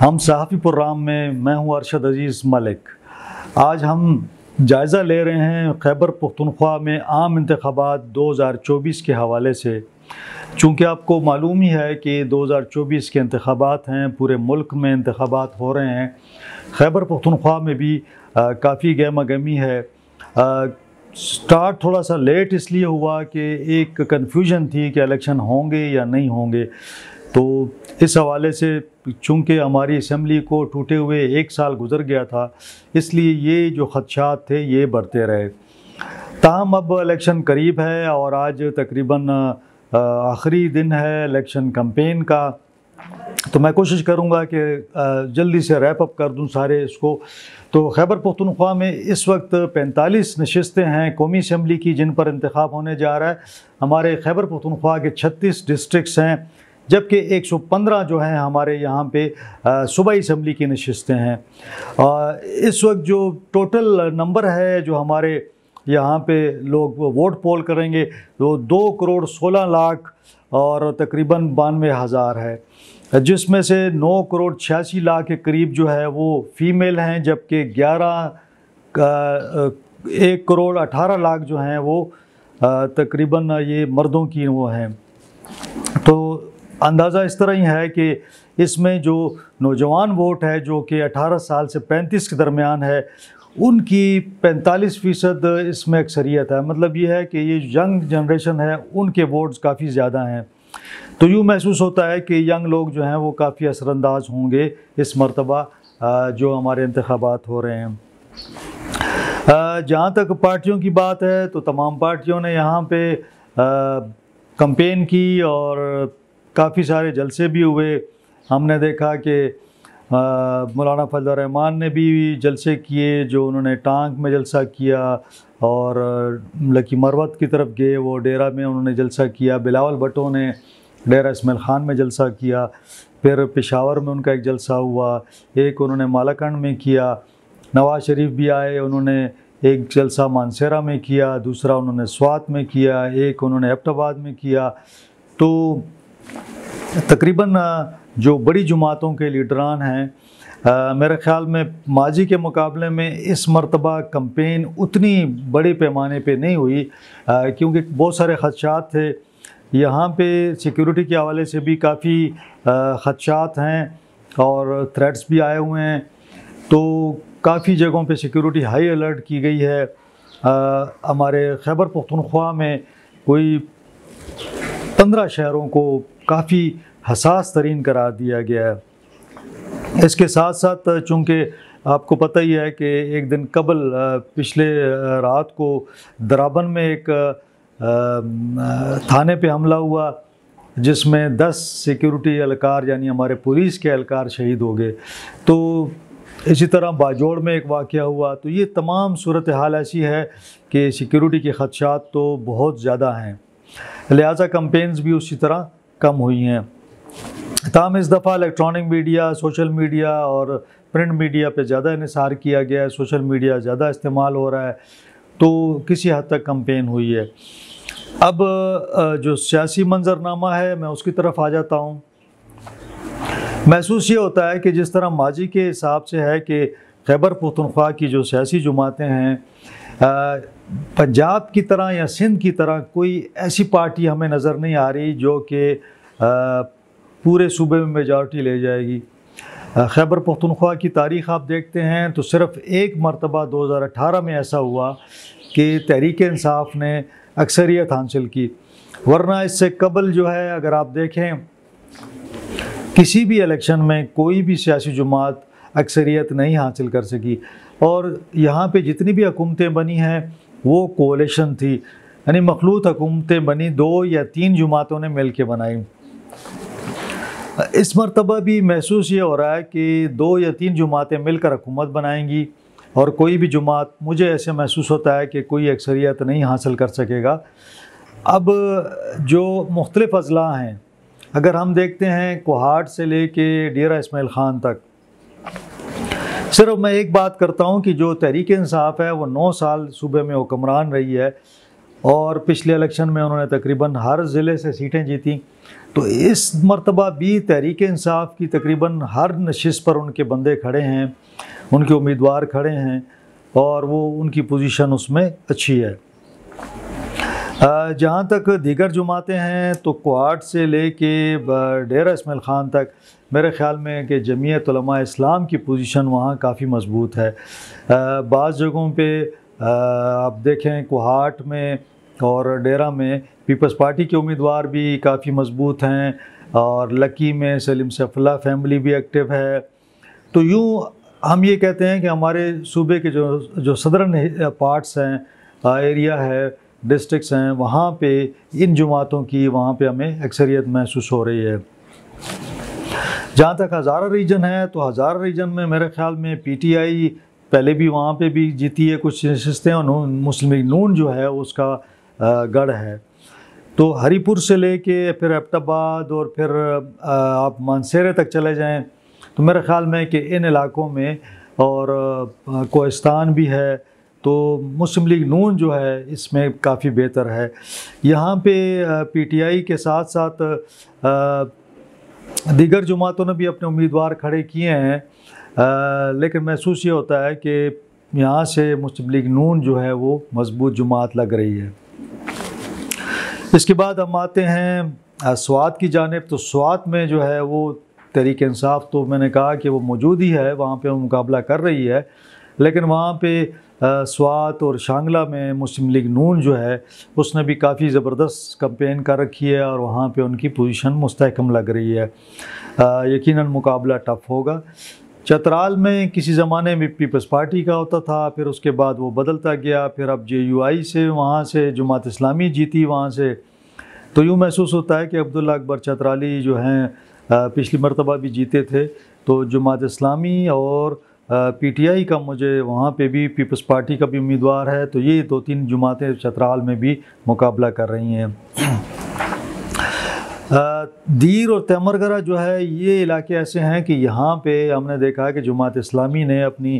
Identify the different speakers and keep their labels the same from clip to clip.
Speaker 1: हम सहाफ़ी प्रोग्राम में मैं हूं अरशद अजीज़ मलिक आज हम जायज़ा ले रहे हैं खैबर पुख्तनख्वा में आम इंतबात 2024 के हवाले से चूँकि आपको मालूम ही है कि 2024 के इंतबात हैं पूरे मुल्क में इंतबात हो रहे हैं खैबर पुख्तनख्वा में भी काफ़ी गहमा गमी है आ, स्टार्ट थोड़ा सा लेट इसलिए हुआ कि एक कन्फ्यूजन थी कि इलेक्शन होंगे या नहीं होंगे तो इस हवाले से चूँकि हमारी असम्बली को टूटे हुए एक साल गुजर गया था इसलिए ये जो खदशात थे ये बढ़ते रहे ताहम अब इलेक्शन करीब है और आज तकरीबन आखिरी दिन है इलेक्शन कम्पेन का तो मैं कोशिश करूँगा कि जल्दी से रैप अप कर दूँ सारे इसको तो खैबर पख्तनख्वा में इस वक्त पैंतालीस नशस्तें हैं कौमी असम्बली की जिन पर इंतखब होने जा रहा है हमारे खैबर पख्तनख्वा के छत्तीस डिस्ट्रिक्स हैं जबकि 115 जो हैं हमारे यहाँ पे सूबाई इसम्बली की नशस्तें हैं इस वक्त जो टोटल नंबर है जो हमारे यहाँ पे लोग वोट पोल करेंगे तो दो करोड़ सोलह लाख और तकरीबन बानवे हज़ार है जिसमें से 9 करोड़ छियासी लाख के करीब जो है वो फीमेल हैं जबकि 11 एक करोड़ 18 लाख जो हैं वो तकरीबन ये मर्दों की वो हैं तो अंदाज़ा इस तरह ही है कि इसमें जो नौजवान वोट है जो कि 18 साल से 35 के दरमियान है उनकी 45 फ़ीसद इसमें अक्सरियत है मतलब ये है कि ये यंग जनरेशन है उनके वोट्स काफ़ी ज़्यादा हैं तो यूँ महसूस होता है कि यंग लोग जो हैं वो काफ़ी असरानंदाज होंगे इस मरतबा जो हमारे इंतबात हो रहे हैं जहाँ तक पार्टियों की बात है तो तमाम पार्टियों ने यहाँ पे कंपेन की और काफ़ी सारे जलसे भी हुए हमने देखा कि मौलाना फजल रहमान ने भी जलसे किए जो उन्होंने टांग में जलसा किया और लकी मरवत की तरफ गए वो डेरा में उन्होंने जलसा किया बिलावल भटो ने डेरा इसमाइल ख़ान में जलसा किया फिर पेशावर में उनका एक जलसा हुआ एक उन्होंने मालाकंड में किया नवाज़ शरीफ भी आए उन्होंने एक जलसा मानसेरा में किया दूसरा उन्होंने स्वात में किया एक उन्होंने एबटाबाद में किया तो तकरीबन जो बड़ी जमातों के लीडरान हैं मेरे ख़्याल में माजी के मुकाबले में इस मरतबा कम्पेन उतनी बड़े पैमाने पर नहीं हुई क्योंकि बहुत सारे खदशात थे यहाँ पे सिक्योरिटी के हवाले से भी काफ़ी खदशात हैं और थ्रेट्स भी आए हुए हैं तो काफ़ी जगहों पे सिक्योरिटी हाई अलर्ट की गई है हमारे खैबर पख्तनख्वा में कोई पंद्रह शहरों को काफ़ी हसास तरीन करार दिया गया है इसके साथ साथ चूँकि आपको पता ही है कि एक दिन कबल पिछले रात को दराबन में एक थाने पे हमला हुआ जिसमें 10 सिक्योरिटी अलकार यानी हमारे पुलिस के एहलकार शहीद हो गए तो इसी तरह बाजौड़ में एक वाक़ हुआ तो ये तमाम सूरत हाल ऐसी है कि सिक्योरिटी के ख़दशात तो बहुत ज़्यादा हैं लिहाजा कम्पेंस भी उसी तरह कम हुई हैं तमाम इस दफ़ा इलेक्ट्रॉनिक मीडिया सोशल मीडिया और प्रिंट मीडिया पे ज़्यादा इसार किया गया है सोशल मीडिया ज़्यादा इस्तेमाल हो रहा है तो किसी हद तक कम्पेन हुई है अब जो सियासी मंजरनामा है मैं उसकी तरफ आ जाता हूँ महसूस ये होता है कि जिस तरह माजी के हिसाब से है कि खैबर पुतनख्वा की जो सियासी जमातें हैं पंजाब की तरह या सिंध की तरह कोई ऐसी पार्टी हमें नज़र नहीं आ रही जो कि पूरे सूबे में मेजॉरिटी ले जाएगी खैबर पख्तनख्वा की तारीख़ आप देखते हैं तो सिर्फ़ एक मरतबा 2018 में ऐसा हुआ कि तहरीक इंसाफ ने अक्सरियत हासिल की वरना इससे कबल जो है अगर आप देखें किसी भी इलेक्शन में कोई भी सियासी जमात अक्सरियत नहीं हासिल कर सकी और यहाँ पे जितनी भी हुकूमतें बनी हैं वो कोलेशन थी यानी मखलूत हुकूमतें बनी दो या तीन जमातों ने मिल के बनाई इस मरतबा भी महसूस ये हो रहा है कि दो या तीन जुमातें मिलकर हुकूमत बनाएंगी और कोई भी जुमात मुझे ऐसे महसूस होता है कि कोई अक्सरियत नहीं हासिल कर सकेगा अब जो मुख्तलिफ़ अजला हैं अगर हम देखते हैं कोहाट से ले कर डेरा इसमाइल ख़ान तक सिर्फ मैं एक बात करता हूँ कि जो तहरीक इंसाफ है वो नौ साल सूबे में हुक्मरान रही है और पिछले इलेक्शन में उन्होंने तकरीबन हर ज़िले से सीटें जीती तो इस मरतबा भी तहरीक इंसाफ की तकरीबन हर नशस्त पर उनके बंदे खड़े हैं उनके उम्मीदवार खड़े हैं और वो उनकी पोजीशन उसमें अच्छी है जहाँ तक दीगर जुमाते हैं तो क्वाड से ले के डेरा इसमाइल ख़ान तक मेरे ख़्याल में कि जमीयत इस्लाम की पोजीशन वहाँ काफ़ी मजबूत है बाज़ जगहों पे आप देखें कुहाट में और डेरा में पीपल्स पार्टी के उम्मीदवार भी काफ़ी मजबूत हैं और लकी में सलीम सफला फैमिली भी एक्टिव है तो यूँ हम ये कहते हैं कि हमारे सूबे के जो जो सदरन पार्ट्स हैं एरिया है डिस्ट्रिक्स हैं वहाँ पे इन जमातों की वहाँ पे हमें अक्सरियत महसूस हो रही है जहाँ तक हज़ारा रीजन है तो हज़ारा रीजन में मेरे ख्याल में पीटीआई पहले भी वहाँ पे भी जीती है कुछ नशस्तें और नून मुस्लिम नून जो है उसका गढ़ है तो हरीपुर से लेके फिर एबटाबाद और फिर आप मानसेरे तक चले जाएं तो मेरे ख़्याल में कि इन इलाकों में और कोस्तान भी है तो मुस्लिम लीग नून जो है इसमें काफ़ी बेहतर है यहाँ पे पीटीआई के साथ साथ दीगर जमातों ने भी अपने उम्मीदवार खड़े किए हैं लेकिन महसूस ये होता है कि यहाँ से मुस्लिम लीग नून जो है वो मजबूत जमात लग रही है इसके बाद हम आते हैं स्वाद की जानब तो स्वाद में जो है वो तहरीक इंसाफ तो मैंने कहा कि वो मौजूद ही है वहाँ पे मुकाबला कर रही है लेकिन वहाँ पे स्वात और शांगला में मुस्लिम लीग नून जो है उसने भी काफ़ी ज़बरदस्त कंपेन कर रखी है और वहाँ पे उनकी पोजीशन मुस्तकम लग रही है यकीनन मुकाबला टफ होगा चतराल में किसी ज़माने में पीपल्स पार्टी का होता था फिर उसके बाद वो बदलता गया फिर अब जे यू आई से वहाँ से जमात इस्लामी जीती वहाँ से तो यूँ महसूस होता है कि अब्दुल्ला अकबर चतराली जो हैं पिछली मरतबा भी जीते थे तो जमात इस्लामी और पी टी आई का मुझे वहाँ पे भी पीपल्स पार्टी का भी उम्मीदवार है तो ये दो तीन जमातें चतराल में भी मुकाबला कर रही हैं दीर और तैमरगरा जो है ये इलाके ऐसे हैं कि यहाँ पे हमने देखा है कि जमात इस्लामी ने अपनी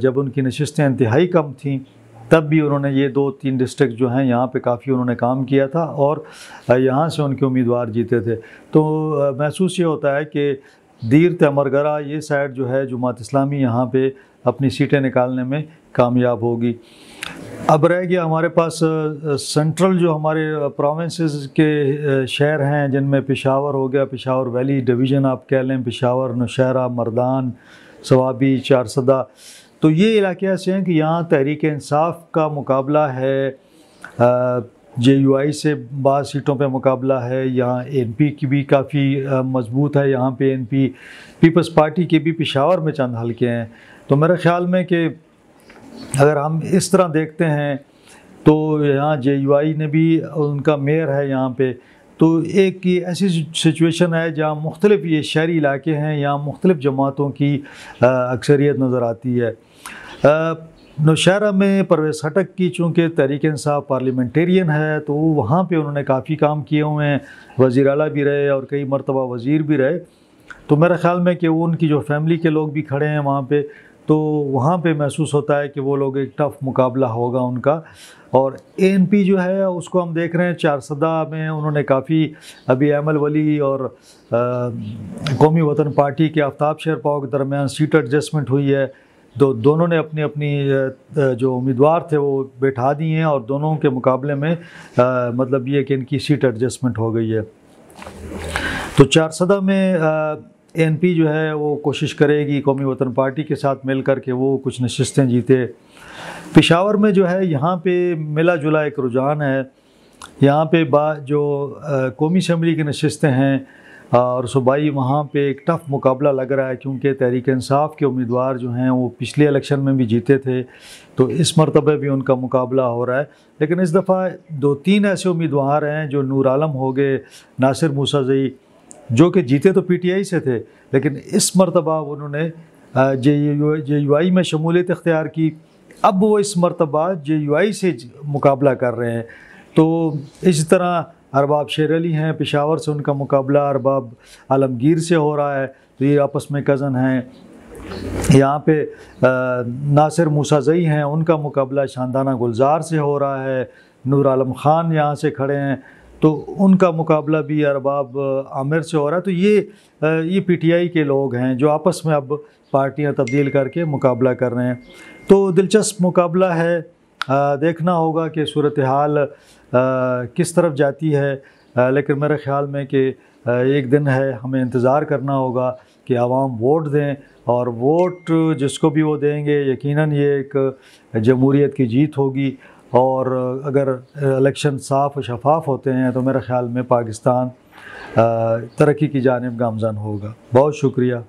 Speaker 1: जब उनकी नशस्तें इंतहाई कम थी तब भी उन्होंने ये दो तीन डिस्ट्रिक्ट जो हैं यहाँ पे काफ़ी उन्होंने काम किया था और यहाँ से उनके उम्मीदवार जीते थे तो महसूस ये होता है कि दीर तैमरगरा ये साइड जो है जमात इस्लामी यहाँ पर अपनी सीटें निकालने में कामयाब होगी अब रह गया हमारे पास सेंट्रल जो हमारे प्रोविंसेस के शहर हैं जिनमें पिशावर हो गया पिशावर वैली डिवीज़न आप कह लें पिशावर नौशहरा मरदान सवाबी चारसदा तो ये इलाके ऐसे हैं कि यहाँ तहरीक इंसाफ का मुकाबला है जे यू आई से बाद सीटों पे मुकाबला है यहाँ एन पी की भी काफ़ी मजबूत है यहाँ पे एन पी पीपल्स पार्टी के भी पिशावर में चंद हल्के हैं तो मेरे ख्याल में कि अगर हम इस तरह देखते हैं तो यहाँ जे ने भी उनका मेयर है यहाँ पे तो एक ये ऐसी सिचुएशन है जहाँ मुख्तलिफ ये शहरी इलाके हैं यहाँ मुख्तलिफ जमातों की अक्सरियत नज़र आती है नौशहरा में परवेज़ हटक की चूँकि तहरीक इंसाफ पार्लियामेंटेरियन है तो वहाँ पर उन्होंने काफ़ी काम किए हुए हैं वज़ी अला भी रहे और कई मरतबा वज़ीर भी रहे तो मेरे ख्याल में कि वो उनकी जो फैमिली के लोग भी खड़े हैं वहाँ पर तो वहाँ पे महसूस होता है कि वो लोग एक टफ़ मुकाबला होगा उनका और ए जो है उसको हम देख रहे हैं चारसदा में उन्होंने काफ़ी अभी एमल वली और आ, कौमी वतन पार्टी के आफ्ताब शेर पाओ के दरमियान सीट एडजस्टमेंट हुई है तो दोनों ने अपनी अपनी जो उम्मीदवार थे वो बैठा दिए हैं और दोनों के मुकाबले में आ, मतलब ये कि इनकी सीट एडजस्टमेंट हो गई है तो चारसदा में आ, एनपी जो है वो कोशिश करेगी कौमी वतन पार्टी के साथ मिल कर के वो कुछ नशस्तें जीते पिशावर में जो है यहाँ पे मिला जुला एक रुझान है यहाँ पे बा जो कौमी असम्बली की नशस्तें हैं और सूबाई वहाँ पे एक टफ़ मुकाबला लग रहा है क्योंकि तहरीक इंसाफ के उम्मीदवार जो हैं वो पिछले इलेक्शन में भी जीते थे तो इस मरतबे भी उनका मुकाबला हो रहा है लेकिन इस दफ़ा दो तीन ऐसे उम्मीदवार हैं जो नूर आलम हो गए नासिर मूसाजई जो कि जीते तो पीटीआई से थे लेकिन इस मरतबा उन्होंने जे जे यू आई में शमूलियत इख्तियार की अब वो इस मरतबा जे यू आई से मुकाबला कर रहे हैं तो इस तरह अरबाब शेर अली हैं पेशावर से उनका मुकाबला अरबाब आलमगीर से हो रहा है तो ये आपस में कज़न हैं यहाँ पे नासिर मूसाजई हैं उनका मुकाबला शानदाना गुलजार से हो रहा है नूर आलम ख़ान यहाँ से खड़े हैं तो उनका मुकाबला भी अरबाब आमिर से हो रहा है तो ये ये पीटीआई के लोग हैं जो आपस में अब पार्टियां तब्दील करके मुकाबला कर रहे हैं तो दिलचस्प मुकाबला है देखना होगा कि सूरत हाल किस तरफ जाती है लेकिन मेरे ख़्याल में कि एक दिन है हमें इंतज़ार करना होगा कि आवाम वोट दें और वोट जिसको भी वो देंगे यकीनन ये एक जमहूरीत की जीत होगी और अगर इलेक्शन साफ और शफाफ होते हैं तो मेरे ख्याल में पाकिस्तान तरक्की की जानब गामजान होगा बहुत शुक्रिया